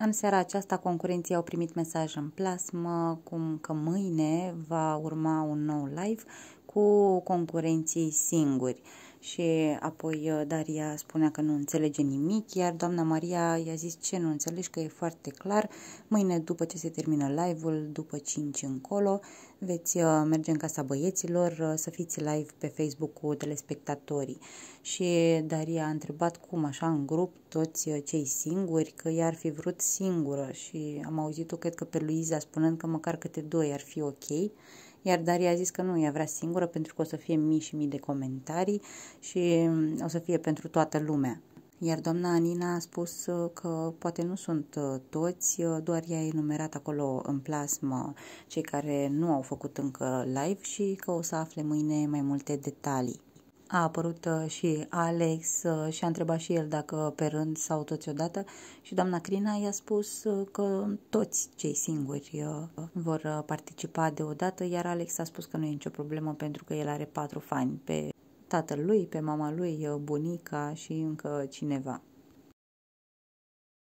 În seara aceasta, concurenții au primit mesaj în plasmă, cum că mâine va urma un nou live cu concurenții singuri. Și apoi uh, Daria spunea că nu înțelege nimic, iar doamna Maria i-a zis ce nu înțelegi, că e foarte clar. Mâine, după ce se termină live-ul, după 5 încolo, veți uh, merge în casa băieților uh, să fiți live pe Facebook cu telespectatorii. Și Daria a întrebat cum așa în grup toți uh, cei singuri, că i ar fi vrut singură și am auzit-o, cred că pe Luiza, spunând că măcar câte doi ar fi ok, iar Daria a zis că nu, ea vrea singură pentru că o să fie mii și mii de comentarii și mm, o să fie pentru toată lumea. Iar doamna Anina a spus uh, că poate nu sunt uh, toți, doar ea a enumerat acolo în plasmă cei care nu au făcut încă live și că o să afle mâine mai multe detalii a apărut uh, și Alex uh, și a întrebat și el dacă pe rând sau toți odată și doamna Crina i-a spus uh, că toți cei singuri vor participa deodată, iar Alex a spus că nu e nicio problemă pentru că el are patru fani pe tatăl lui, pe mama lui, bunica și încă cineva.